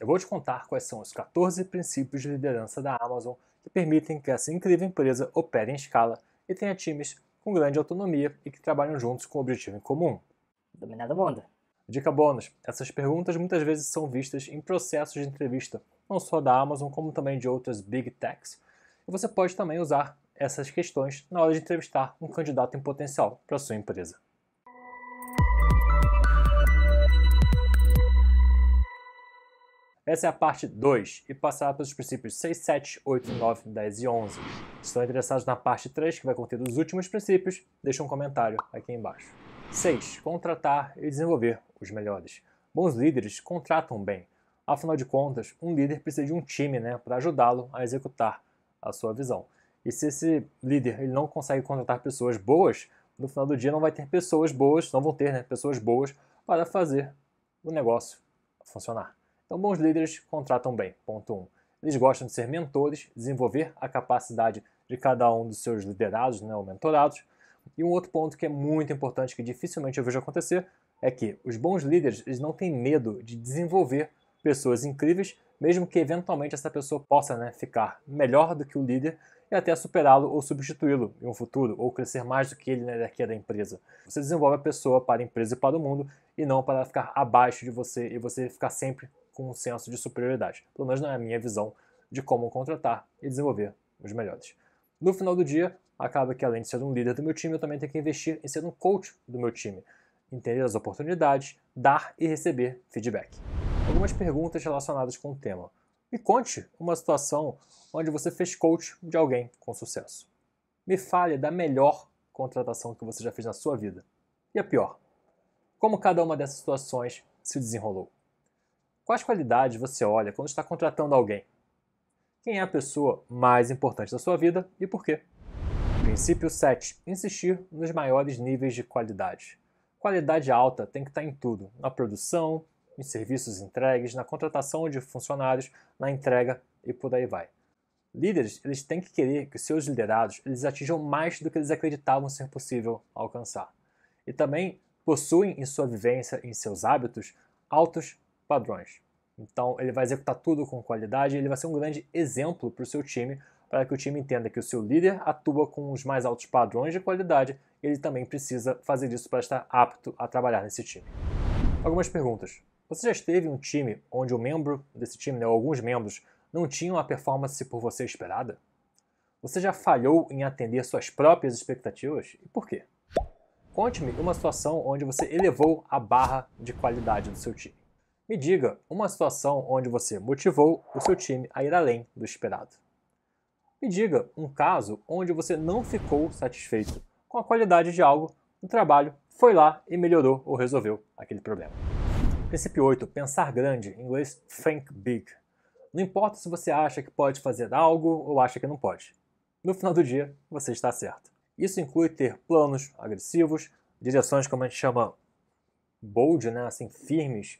Eu vou te contar quais são os 14 princípios de liderança da Amazon que permitem que essa incrível empresa opere em escala e tenha times com grande autonomia e que trabalham juntos com o um objetivo em comum. Dominar mundo. Dica bônus: essas perguntas muitas vezes são vistas em processos de entrevista, não só da Amazon, como também de outras big techs. E você pode também usar essas questões na hora de entrevistar um candidato em potencial para sua empresa. Essa é a parte 2, e passará pelos princípios 6, 7, 8, 9, 10 e 11. Se estão interessados na parte 3, que vai conter os últimos princípios, deixe um comentário aqui embaixo. 6. Contratar e desenvolver os melhores. Bons líderes contratam bem. Afinal de contas, um líder precisa de um time né, para ajudá-lo a executar a sua visão. E se esse líder ele não consegue contratar pessoas boas, no final do dia não vai ter pessoas boas, não vão ter né, pessoas boas para fazer o negócio funcionar. Então, bons líderes contratam bem. Ponto 1. Um. Eles gostam de ser mentores, desenvolver a capacidade de cada um dos seus liderados, né, ou mentorados. E um outro ponto que é muito importante, que dificilmente eu vejo acontecer, é que os bons líderes eles não têm medo de desenvolver pessoas incríveis, mesmo que eventualmente essa pessoa possa né, ficar melhor do que o líder e até superá-lo ou substituí-lo em um futuro, ou crescer mais do que ele na né, hierarquia da empresa. Você desenvolve a pessoa para a empresa e para o mundo, e não para ela ficar abaixo de você e você ficar sempre com um senso de superioridade. Pelo menos a minha visão de como contratar e desenvolver os melhores. No final do dia, acaba que além de ser um líder do meu time, eu também tenho que investir em ser um coach do meu time, entender as oportunidades, dar e receber feedback. Algumas perguntas relacionadas com o tema. Me conte uma situação onde você fez coach de alguém com sucesso. Me fale da melhor contratação que você já fez na sua vida. E a pior, como cada uma dessas situações se desenrolou. Quais qualidades você olha quando está contratando alguém? Quem é a pessoa mais importante da sua vida e por quê? Princípio 7. Insistir nos maiores níveis de qualidade. Qualidade alta tem que estar em tudo: na produção, em serviços entregues, na contratação de funcionários, na entrega e por aí vai. Líderes, eles têm que querer que seus liderados eles atinjam mais do que eles acreditavam ser possível alcançar. E também possuem em sua vivência, em seus hábitos, altos padrões. Então, ele vai executar tudo com qualidade, ele vai ser um grande exemplo para o seu time, para que o time entenda que o seu líder atua com os mais altos padrões de qualidade, ele também precisa fazer isso para estar apto a trabalhar nesse time. Algumas perguntas. Você já esteve em um time onde o um membro desse time, né, ou alguns membros, não tinham a performance por você esperada? Você já falhou em atender suas próprias expectativas? E por quê? Conte-me uma situação onde você elevou a barra de qualidade do seu time. Me diga uma situação onde você motivou o seu time a ir além do esperado. Me diga um caso onde você não ficou satisfeito com a qualidade de algo no trabalho, foi lá e melhorou ou resolveu aquele problema. Princípio 8: pensar grande, em inglês think big. Não importa se você acha que pode fazer algo ou acha que não pode. No final do dia, você está certo. Isso inclui ter planos agressivos, direções como a gente chama bold, né, assim firmes,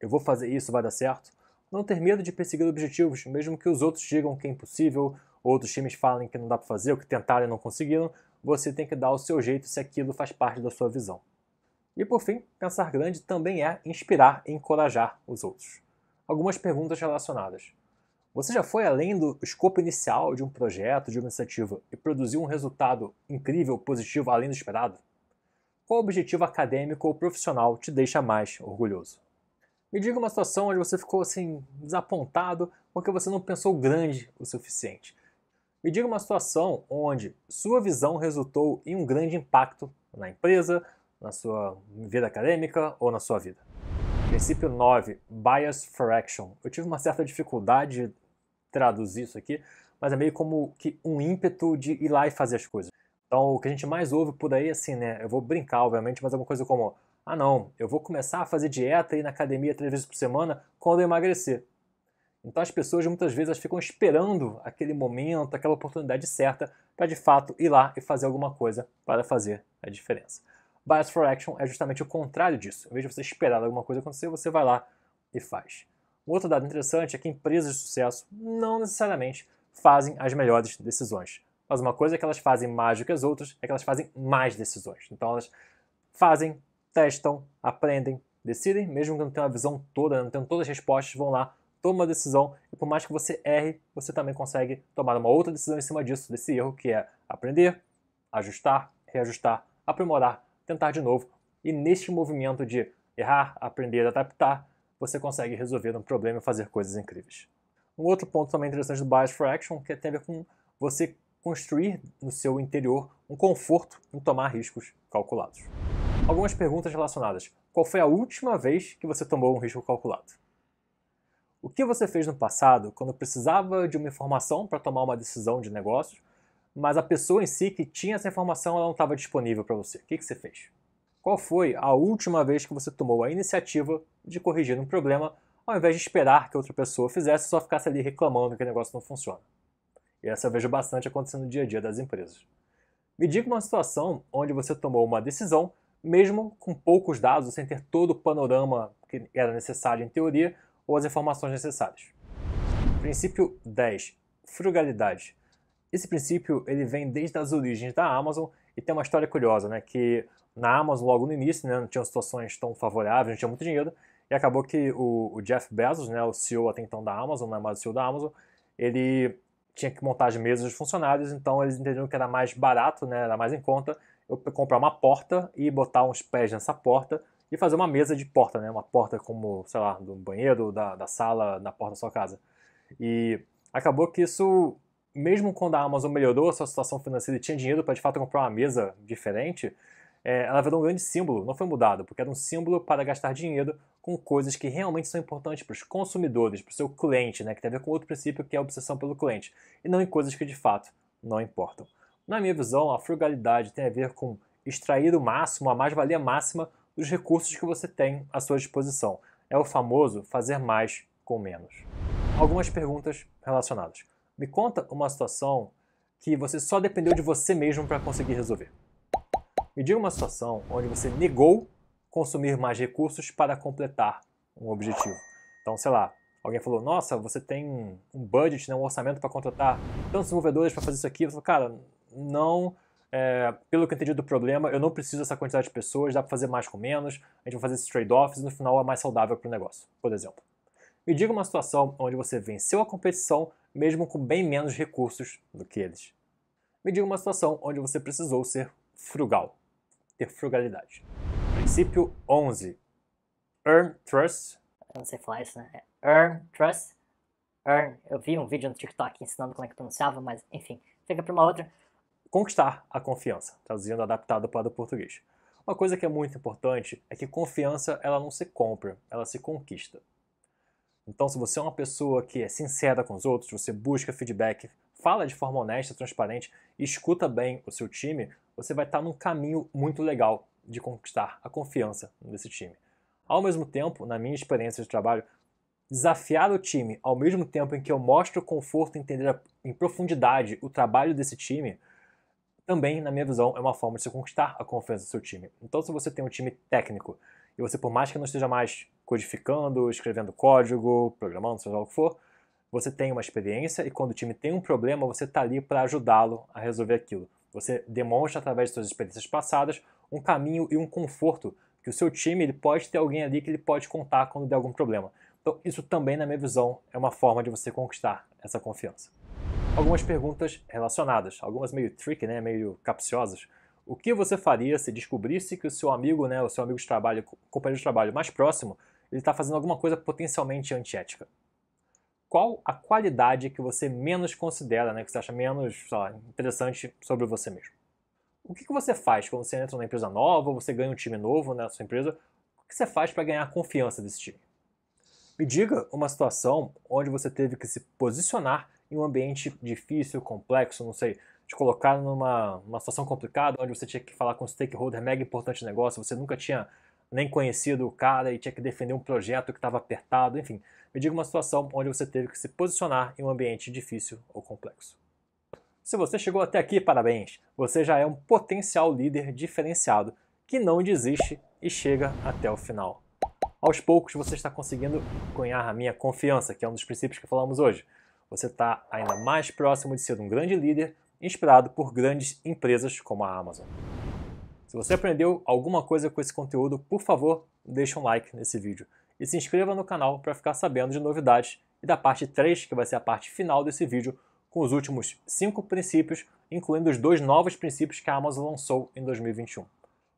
eu vou fazer isso, vai dar certo. Não ter medo de perseguir objetivos, mesmo que os outros digam que é impossível, outros times falem que não dá para fazer, ou que tentaram e não conseguiram, você tem que dar o seu jeito se aquilo faz parte da sua visão. E por fim, pensar grande também é inspirar e encorajar os outros. Algumas perguntas relacionadas. Você já foi além do escopo inicial de um projeto, de uma iniciativa e produziu um resultado incrível, positivo, além do esperado? Qual objetivo acadêmico ou profissional te deixa mais orgulhoso? Me diga uma situação onde você ficou assim desapontado porque você não pensou grande o suficiente. Me diga uma situação onde sua visão resultou em um grande impacto na empresa, na sua vida acadêmica ou na sua vida. Princípio 9, bias for action. Eu tive uma certa dificuldade de traduzir isso aqui, mas é meio como que um ímpeto de ir lá e fazer as coisas. Então, o que a gente mais ouve por aí, é assim, né? Eu vou brincar, obviamente, mas alguma é coisa como ah, não, eu vou começar a fazer dieta e ir na academia três vezes por semana quando eu emagrecer. Então as pessoas muitas vezes ficam esperando aquele momento, aquela oportunidade certa para de fato ir lá e fazer alguma coisa para fazer a diferença. Bias for Action é justamente o contrário disso. Em vez de você esperar alguma coisa acontecer, você vai lá e faz. Um outro dado interessante é que empresas de sucesso não necessariamente fazem as melhores decisões. Mas uma coisa é que elas fazem mais do que as outras é que elas fazem mais decisões. Então elas fazem testam, aprendem, decidem, mesmo que não tenham a visão toda, não tenham todas as respostas, vão lá, tomam uma decisão e por mais que você erre, você também consegue tomar uma outra decisão em cima disso, desse erro que é aprender, ajustar, reajustar, aprimorar, tentar de novo. E neste movimento de errar, aprender, adaptar, você consegue resolver um problema e fazer coisas incríveis. Um outro ponto também interessante do Bias for Action, que tem a ver com você construir no seu interior um conforto em tomar riscos calculados. Algumas perguntas relacionadas. Qual foi a última vez que você tomou um risco calculado? O que você fez no passado quando precisava de uma informação para tomar uma decisão de negócios, mas a pessoa em si que tinha essa informação ela não estava disponível para você? O que, que você fez? Qual foi a última vez que você tomou a iniciativa de corrigir um problema ao invés de esperar que outra pessoa fizesse só ficasse ali reclamando que o negócio não funciona? E essa eu vejo bastante acontecendo no dia a dia das empresas. Me diga uma situação onde você tomou uma decisão mesmo com poucos dados, sem ter todo o panorama que era necessário em teoria ou as informações necessárias. Princípio 10. Frugalidade. Esse princípio ele vem desde as origens da Amazon e tem uma história curiosa, né? Que na Amazon, logo no início, né, não tinham situações tão favoráveis, não tinha muito dinheiro, e acabou que o, o, Jeff Bezos, né, o CEO até então da Amazon, é mais o CEO da Amazon, ele tinha que montar as mesas dos funcionários, então eles entenderam que era mais barato, né, era mais em conta eu comprar uma porta e botar uns pés nessa porta e fazer uma mesa de porta, né? Uma porta como, sei lá, do banheiro, da, da sala, na porta da sua casa. E acabou que isso, mesmo quando a Amazon melhorou a sua situação financeira e tinha dinheiro para de fato comprar uma mesa diferente, é, ela virou um grande símbolo, não foi mudado, porque era um símbolo para gastar dinheiro com coisas que realmente são importantes para os consumidores, para o seu cliente, né? Que tem a ver com outro princípio que é a obsessão pelo cliente, e não em coisas que de fato não importam. Na minha visão, a frugalidade tem a ver com extrair o máximo, a mais-valia máxima dos recursos que você tem à sua disposição. É o famoso fazer mais com menos. Algumas perguntas relacionadas. Me conta uma situação que você só dependeu de você mesmo para conseguir resolver. Me diga uma situação onde você negou consumir mais recursos para completar um objetivo. Então, sei lá, alguém falou: Nossa, você tem um budget, né, um orçamento para contratar tantos desenvolvedores para fazer isso aqui. Você falou: Cara, não. É, pelo que eu entendi do problema, eu não preciso dessa quantidade de pessoas, dá para fazer mais com menos, a gente vai fazer esses trade-offs e no final é mais saudável para o negócio, por exemplo. Me diga uma situação onde você venceu a competição mesmo com bem menos recursos do que eles. Me diga uma situação onde você precisou ser frugal, ter frugalidade. Princípio 11. Earn trust. Eu não sei falar isso, né? É earn trust. Earn. Eu vi um vídeo no TikTok ensinando como é que pronunciava, mas enfim, fica para uma outra conquistar a confiança, traduzindo adaptado para o português. Uma coisa que é muito importante é que confiança ela não se compra, ela se conquista. Então, se você é uma pessoa que é sincera com os outros, você busca feedback, fala de forma honesta, transparente e escuta bem o seu time, você vai estar num caminho muito legal de conquistar a confiança desse time. Ao mesmo tempo, na minha experiência de trabalho, desafiar o time ao mesmo tempo em que eu mostro conforto e entender em profundidade o trabalho desse time também, na minha visão, é uma forma de se conquistar a confiança do seu time. Então, se você tem um time técnico e você, por mais que não esteja mais codificando, escrevendo código, programando, seja o que for, você tem uma experiência e quando o time tem um problema, você está ali para ajudá-lo a resolver aquilo. Você demonstra, através de suas experiências passadas, um caminho e um conforto que o seu time ele pode ter alguém ali que ele pode contar quando der algum problema. Então, isso também, na minha visão, é uma forma de você conquistar essa confiança algumas perguntas relacionadas, algumas meio tricky, né, meio capciosas. O que você faria se descobrisse que o seu amigo, né, o seu amigo de trabalho, companheiro de trabalho mais próximo, ele está fazendo alguma coisa potencialmente antiética? Qual a qualidade que você menos considera, né, que você acha menos lá, interessante sobre você mesmo? O que, que você faz quando você entra numa empresa nova, você ganha um time novo né, na sua empresa? O que você faz para ganhar a confiança desse time? Me diga uma situação onde você teve que se posicionar em um ambiente difícil, complexo, não sei, te colocar numa uma situação complicada, onde você tinha que falar com um stakeholder mega importante do negócio, você nunca tinha nem conhecido o cara e tinha que defender um projeto que estava apertado, enfim. Me diga uma situação onde você teve que se posicionar em um ambiente difícil ou complexo. Se você chegou até aqui, parabéns! Você já é um potencial líder diferenciado que não desiste e chega até o final. Aos poucos você está conseguindo ganhar a minha confiança, que é um dos princípios que falamos hoje você está ainda mais próximo de ser um grande líder inspirado por grandes empresas como a Amazon. Se você aprendeu alguma coisa com esse conteúdo, por favor, deixe um like nesse vídeo e se inscreva no canal para ficar sabendo de novidades e da parte 3, que vai ser a parte final desse vídeo, com os últimos 5 princípios, incluindo os dois novos princípios que a Amazon lançou em 2021.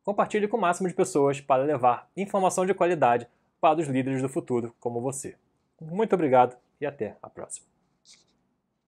Compartilhe com o máximo de pessoas para levar informação de qualidade para os líderes do futuro como você. Muito obrigado e até a próxima.